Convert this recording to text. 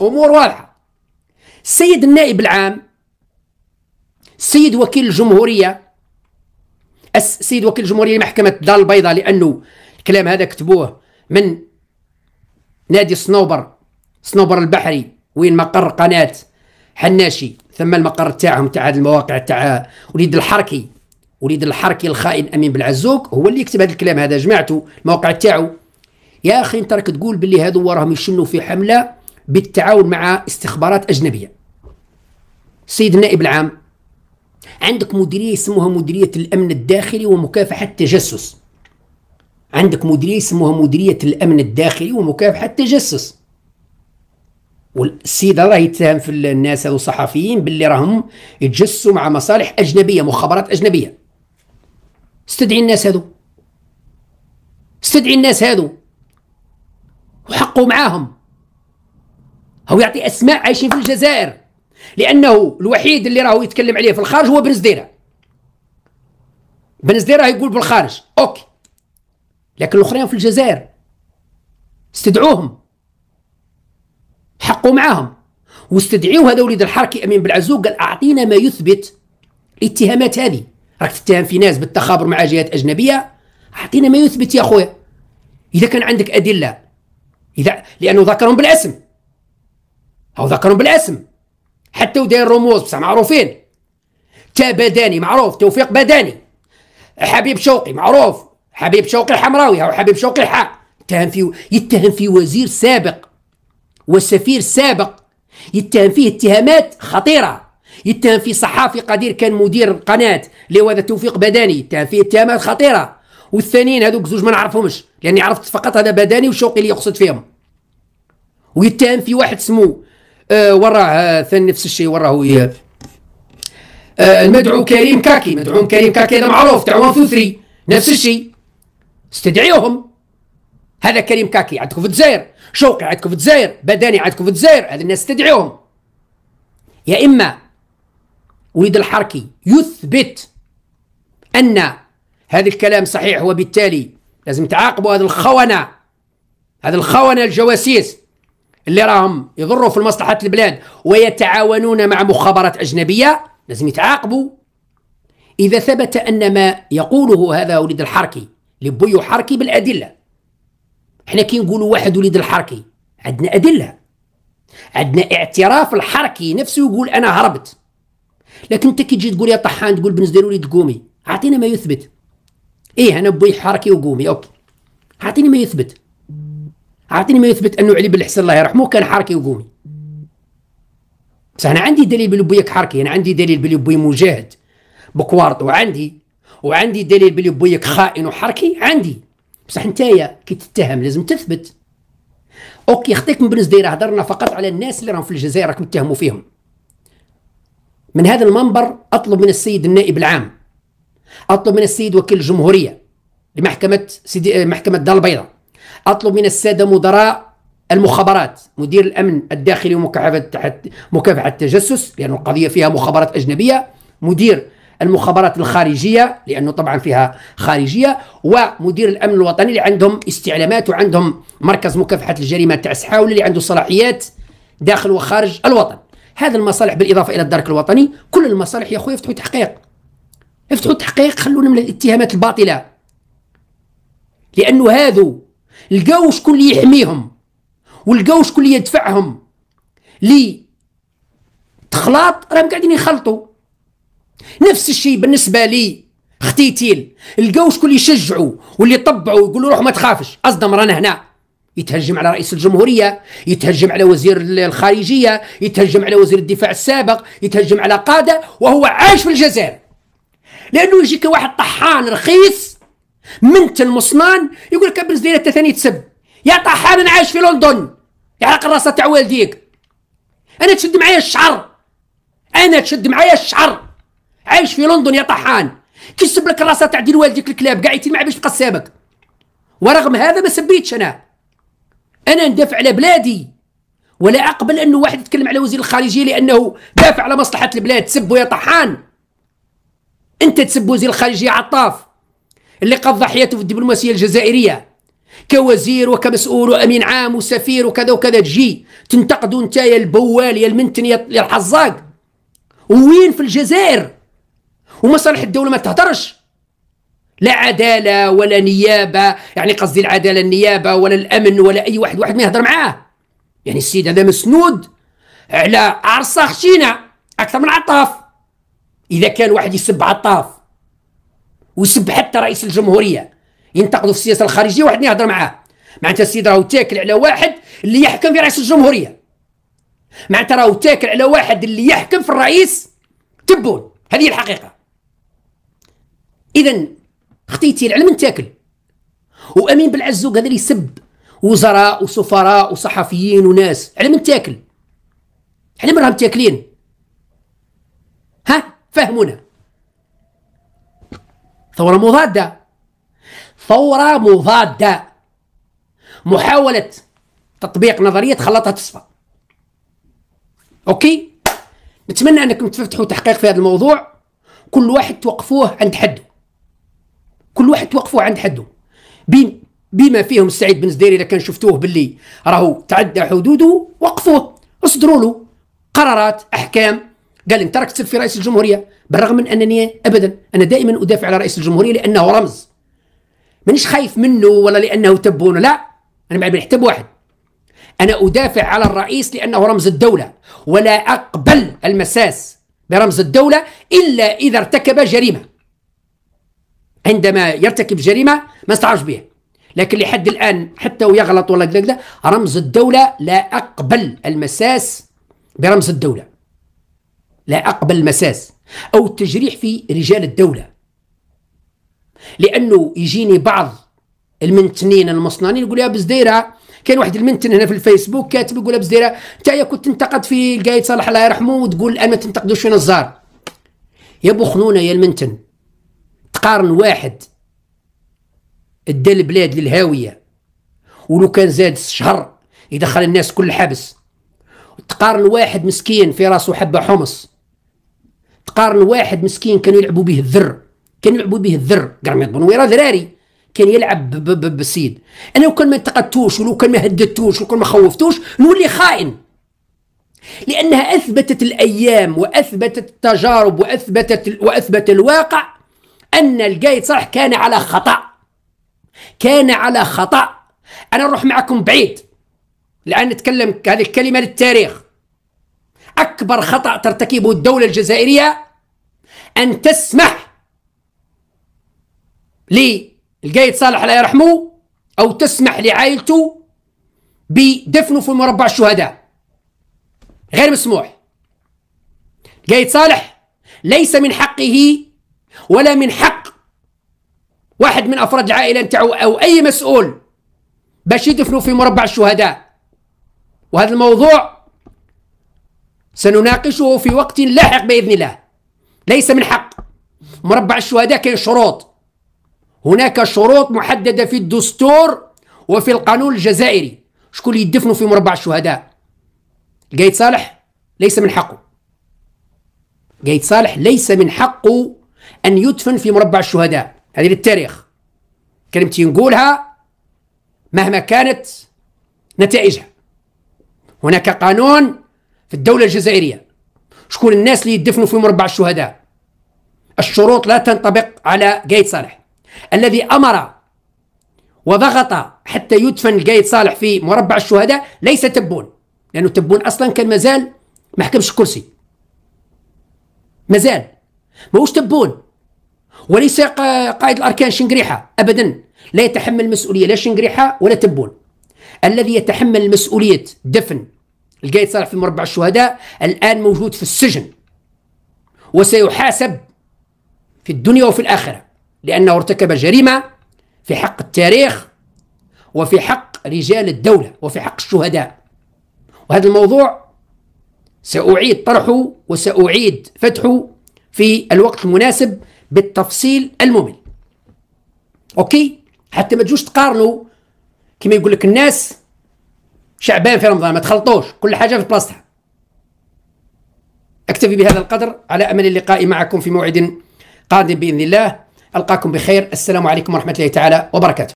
امور واضحه السيد النائب العام السيد وكيل الجمهوريه السيد وكيل الجمهوريه لمحكمه الدار البيضاء لانه الكلام هذا كتبوه من نادي الصنوبر صنوبر البحري وين مقر قناه حناشي ثم المقر تاعهم تاع هذه المواقع تاع وليد الحركي وليد الحركي الخائن امين بالعزوك هو اللي يكتب هذا الكلام هذا جماعته الموقع تاعو يا اخي انت راك تقول باللي هذو راهم يشنوا في حمله بالتعاون مع استخبارات أجنبية سيد النائب العام عندك مديرية يسموها مديرية الأمن الداخلي ومكافحة التجسس عندك مديرية يسموها مديرية الأمن الداخلي ومكافحة التجسس والسيد راه يتهم في الناس هذو الصحفيين باللي راهم يتجسسوا مع مصالح أجنبية مخابرات أجنبية استدعي الناس هذو استدعي الناس هذو وحقوا معاهم هو يعطي اسماء عايشين في الجزائر لانه الوحيد اللي راهو يتكلم عليه في الخارج هو بن زديره بن زديره يقول بالخارج اوكي لكن الاخرين في الجزائر استدعوهم حقوا معاهم واستدعيوا هذا وليد الحركي امين بالعزوق قال اعطينا ما يثبت الاتهامات هذه راك تتهم في ناس بالتخابر مع جهات اجنبيه اعطينا ما يثبت يا خويا اذا كان عندك ادله اذا لانه ذكرهم بالاسم او ذكرهم بالاسم حتى وداير رموز بصح معروفين تا بداني معروف توفيق بداني حبيب شوقي معروف حبيب شوقي الحمراوي او حبيب شوقي الحق يتهم في يتهم في وزير سابق وسفير سابق يتهم فيه اتهامات خطيره يتهم في صحافي قدير كان مدير القناه اللي هو هذا توفيق بداني يتهم فيه اتهامات خطيره والثانيين هذوك زوج ما نعرفهمش لاني عرفت فقط هذا بداني وشوقي اللي يقصد فيهم ويتهم في واحد سمو أه، وراه أه، ثاني نفس الشيء وراه أه، المدعو كريم كاكي مدعو كريم كاكي هذا معروف تاع ثري نفس الشيء استدعيوهم هذا كريم كاكي عندكم في الجزائر شوقي عندكم في الجزائر بداني عندكم في الجزائر هذا الناس استدعيوهم يا اما وليد الحركي يثبت ان هذا الكلام صحيح وبالتالي لازم تعاقبوا هذا الخونه هذا الخونه الجواسيس اللي راهم يضروا في مصلحة البلاد ويتعاونون مع مخابرات أجنبية لازم يتعاقبوا إذا ثبت أن ما يقوله هذا وليد الحركي لبيو حركي بالأدلة احنا كي نقولوا واحد وليد الحركي عندنا أدلة عندنا اعتراف الحركي نفسه يقول أنا هربت لكن انت كي تجي تقول يا طحان تقول بالنسبة لوليد قومي أعطينا ما يثبت إيه أنا بوي حركي وقومي أوكي أعطيني ما يثبت اعطيني ما يثبت انه علي بن الحسن الله يرحمه كان حركي وقومي بصح انا عندي دليل بلي بويك حركي انا عندي دليل بلي بوي مجاهد بكوارط وعندي وعندي دليل بلي بويك خائن وحركي عندي بصح نتايا كي تتهم لازم تثبت اوكي خطيك من بن زديره هضرنا فقط على الناس اللي راهم في الجزائر راكم تتهموا فيهم من هذا المنبر اطلب من السيد النائب العام اطلب من السيد وكيل الجمهوريه لمحكمه سيدي محكمه دار البيضاء اطلب من الساده مدراء المخابرات مدير الامن الداخلي ومكافحه مكافحه التجسس لان القضيه فيها مخابرات اجنبيه مدير المخابرات الخارجيه لانه طبعا فيها خارجيه ومدير الامن الوطني اللي عندهم استعلامات وعندهم مركز مكافحه الجريمه تاع سحاول اللي عنده صلاحيات داخل وخارج الوطن هذا المصالح بالاضافه الى الدرك الوطني كل المصالح يا خويا يفتحوا تحقيق افتحوا تحقيق خلونا من الاتهامات الباطله لانه هذو لقاو شكون اللي يحميهم ولقاو شكون اللي يدفعهم لي تخلاط راهم قاعدين يخلطوا نفس الشيء بالنسبه لي ختيتيل لقاو شكون اللي يشجعوا واللي يطبعوا ويقولوا روح ما تخافش اصدم رانا هنا يتهجم على رئيس الجمهورية يتهجم على وزير الخارجية يتهجم على وزير الدفاع السابق يتهجم على قادة وهو عايش في الجزائر لأنه يجيك واحد طحان رخيص منت المصنان يقول لك ابرز ليله ثاني تسب يا طحان انا عايش في لندن يعلق الراسه تاع والديك انا تشد معايا الشعر انا تشد معايا الشعر عايش في لندن يا طحان كي تسب لك الراسه تاع دير والديك الكلاب كاع يتمع باش تقسامك ورغم هذا ما سبيتش انا انا ندافع على بلادي ولا اقبل انه واحد يتكلم على وزير الخارجيه لانه دافع على مصلحه البلاد تسبه يا طحان انت تسب وزير الخارجيه عطاف اللي قضى ضحيته في الدبلوماسية الجزائرية كوزير وكمسؤول وأمين عام وسفير وكذا وكذا تجي تنتقدوا انت يا البوال يا المنتن يا الحزاق وين في الجزائر ومصالح الدولة ما تهدرش لا عدالة ولا نيابة يعني قصدي العدالة النيابة ولا الأمن ولا أي واحد واحد ما يهضر معاه يعني السيد هذا مسنود على عرصة خشينة أكثر من عطاف إذا كان واحد يسب عطاف وسب حتى رئيس الجمهوريه ينتقدوا في السياسه الخارجيه واحد يهضر معاه معناتها السيد راهو تاكل على واحد اللي يحكم في رئيس الجمهوريه معناتها راهو تاكل على واحد اللي يحكم في الرئيس تبون هذه الحقيقه اذا خطيتي العلم تاكل وامين بالعزوق هذا اللي يسب وزراء وسفراء وصحفيين وناس علم تاكل علم راهم تاكلين ها فهمونا ثورة مضادة ثورة مضادة محاولة تطبيق نظرية خلطها تصفى أوكي نتمنى أنكم تفتحوا تحقيق في هذا الموضوع كل واحد توقفوه عند حده كل واحد توقفوه عند حده بما فيهم السعيد بن زديري إذا كان شفتوه باللي راهو تعدى حدوده وقفوه اصدروا له قرارات أحكام قال انت راك تسب في رئيس الجمهوريه بالرغم من انني ابدا انا دائما ادافع على رئيس الجمهوريه لانه رمز مانيش خايف منه ولا لانه تبون لا انا مع بن حتى واحد انا ادافع على الرئيس لانه رمز الدوله ولا اقبل المساس برمز الدوله الا اذا ارتكب جريمه عندما يرتكب جريمه ما استعرفش بها لكن لحد الان حتى ويغلط ولا كذا رمز الدوله لا اقبل المساس برمز الدوله لا أقبل المساس أو التجريح في رجال الدولة لأنه يجيني بعض المنتنين المصنعين يقول يا بزديرة كان واحد المنتن هنا في الفيسبوك كاتب يقول يا بزديرة انت كنت تنتقد في القايد صالح الله يرحمه وتقول الان ما تنتقدوش في نزار يا خنونة يا المنتن تقارن واحد ادى البلاد للهاويه ولو كان زاد شهر يدخل الناس كل حبس تقارن واحد مسكين في راسه حبه حمص تقارن واحد مسكين كانوا يلعبوا به الذر كانوا يلعبوا به الذر قرميط بنويره ذراري كان يلعب بالسيد انا لو كان ما انتقدتوش ولو كان ما هددتوش وكان كان ما خوفتوش نولي خائن لانها اثبتت الايام واثبتت التجارب واثبتت واثبت الواقع ان القايد صالح كان على خطا كان على خطا انا نروح معكم بعيد الان نتكلم هذه الكلمه للتاريخ أكبر خطأ ترتكبه الدولة الجزائرية أن تسمح للقايد صالح الله يرحمه أو تسمح لعائلته بدفنه في مربع الشهداء غير مسموح قايد صالح ليس من حقه ولا من حق واحد من أفراد العائلة نتاعو أو أي مسؤول باش يدفنوا في مربع الشهداء وهذا الموضوع سنناقشه في وقت لاحق باذن الله ليس من حق مربع الشهداء كاين شروط هناك شروط محدده في الدستور وفي القانون الجزائري شكون اللي يدفنوا في مربع الشهداء قايد صالح ليس من حقه قايد صالح ليس من حقه ان يدفن في مربع الشهداء هذه للتاريخ كلمتي نقولها مهما كانت نتائجها هناك قانون في الدولة الجزائرية شكون الناس اللي يدفنوا في مربع الشهداء الشروط لا تنطبق على قايد صالح الذي أمر وضغط حتى يدفن القايد صالح في مربع الشهداء ليس تبون لأنه تبون أصلا كان مازال ما حكمش الكرسي مازال ماهوش تبون وليس قائد الأركان شنقريحة أبدا لا يتحمل مسؤولية لا شنقريحة ولا تبون الذي يتحمل مسؤولية دفن القايد صالح في مربع الشهداء الآن موجود في السجن وسيحاسب في الدنيا وفي الآخرة لأنه ارتكب جريمة في حق التاريخ وفي حق رجال الدولة وفي حق الشهداء وهذا الموضوع سأعيد طرحه وسأعيد فتحه في الوقت المناسب بالتفصيل الممل أوكي حتى ما تجوش تقارنوا كما يقول لك الناس شعبان في رمضان ما تخلطوش كل حاجه في بلاصتها اكتفي بهذا القدر على امل اللقاء معكم في موعد قادم باذن الله القاكم بخير السلام عليكم ورحمه الله تعالى وبركاته